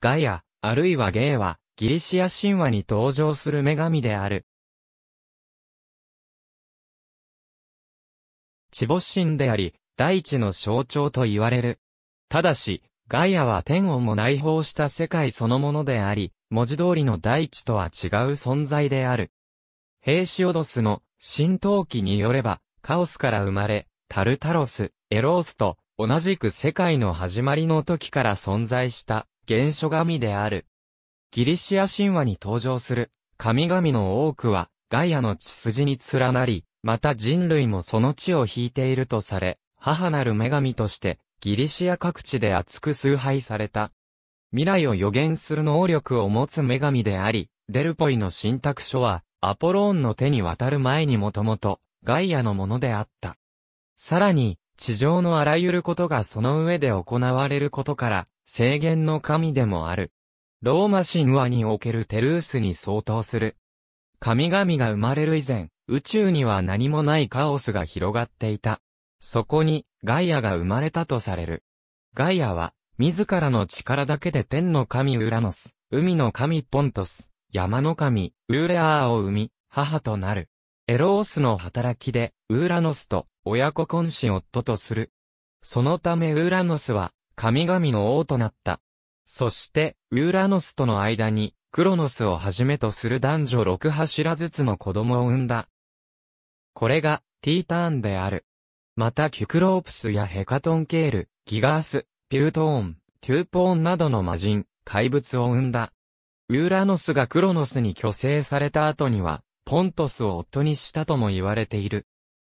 ガイア、あるいはゲイは、ギリシア神話に登場する女神である。地母神であり、大地の象徴と言われる。ただし、ガイアは天をも内包した世界そのものであり、文字通りの大地とは違う存在である。ヘイシオドスの神闘記によれば、カオスから生まれ、タルタロス、エロースと同じく世界の始まりの時から存在した原初神である。ギリシア神話に登場する神々の多くはガイアの血筋に連なり、また人類もその地を引いているとされ、母なる女神としてギリシア各地で厚く崇拝された。未来を予言する能力を持つ女神であり、デルポイの信託書はアポローンの手に渡る前にもともとガイアのものであった。さらに、地上のあらゆることがその上で行われることから、制限の神でもある。ローマ神話におけるテルースに相当する。神々が生まれる以前、宇宙には何もないカオスが広がっていた。そこに、ガイアが生まれたとされる。ガイアは、自らの力だけで天の神ウラノス、海の神ポントス、山の神、ウーレアーを生み、母となる。エロースの働きで、ウーラノスと、親子婚子夫とする。そのためウーラノスは、神々の王となった。そして、ウーラノスとの間に、クロノスをはじめとする男女6柱ずつの子供を産んだ。これが、ティーターンである。またキュクロープスやヘカトンケール、ギガース、ピュートーン、テューポーンなどの魔人、怪物を生んだ。ウーラノスがクロノスに虚勢された後には、ポントスを夫にしたとも言われている。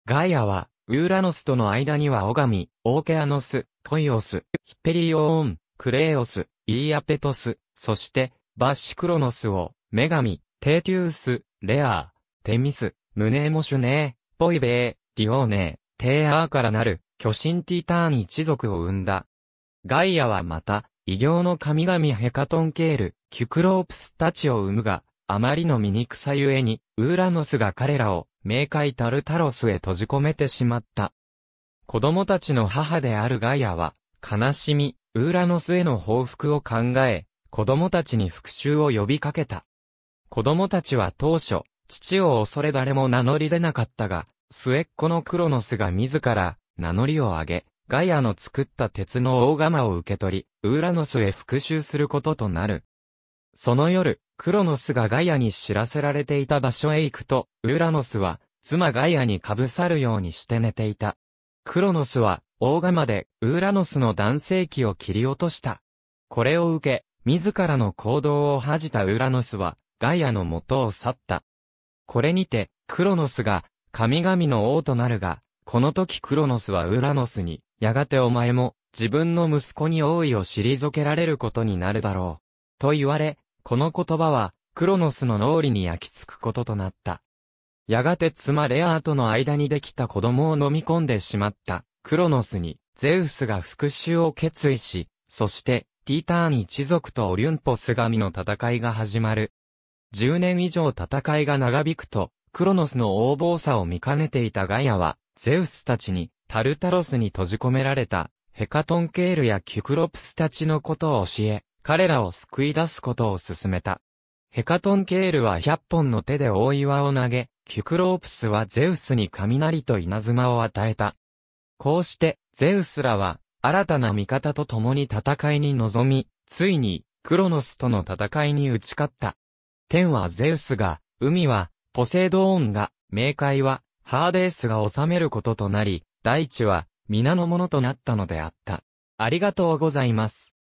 ガイアは、ウーラノスとの間にはオガミ、オーケアノス、コイオス、ヒペリオーン、クレイオス、イーアペトス、そして、バッシクロノスを、女神、テーティウス、レアー、テミス、ムネーモシュネー、ポイベー、ディオーネー、テーアーからなる、巨神ティターン一族を生んだ。ガイアはまた、異形の神々ヘカトンケール、キュクロープスたちを生むが、あまりの醜さゆえに、ウーラノスが彼らを、冥界タルタロスへ閉じ込めてしまった。子供たちの母であるガイアは、悲しみ、ウーラノスへの報復を考え、子供たちに復讐を呼びかけた。子供たちは当初、父を恐れ誰も名乗り出なかったが、末っ子のクロノスが自ら、名乗りを上げ、ガイアの作った鉄の大釜を受け取り、ウーラノスへ復讐することとなる。その夜、クロノスがガイアに知らせられていた場所へ行くと、ウーラノスは、妻ガイアにかぶさるようにして寝ていた。クロノスは、大釜で、ウーラノスの男性器を切り落とした。これを受け、自らの行動を恥じたウーラノスは、ガイアの元を去った。これにて、クロノスが、神々の王となるが、この時クロノスはウーラノスに、やがてお前も、自分の息子に王位を退けられることになるだろう。と言われ、この言葉は、クロノスの脳裏に焼き付くこととなった。やがて妻レアーとの間にできた子供を飲み込んでしまったクロノスにゼウスが復讐を決意し、そしてティーターン一族とオリュンポス神の戦いが始まる。10年以上戦いが長引くと、クロノスの横暴さを見かねていたガイアは、ゼウスたちにタルタロスに閉じ込められたヘカトンケールやキュクロプスたちのことを教え、彼らを救い出すことを勧めた。ヘカトンケールは100本の手で大岩を投げ、キュクロープスはゼウスに雷と稲妻を与えた。こうして、ゼウスらは、新たな味方と共に戦いに臨み、ついに、クロノスとの戦いに打ち勝った。天はゼウスが、海は、ポセイドーンが、冥界は、ハーデースが治めることとなり、大地は、皆のものとなったのであった。ありがとうございます。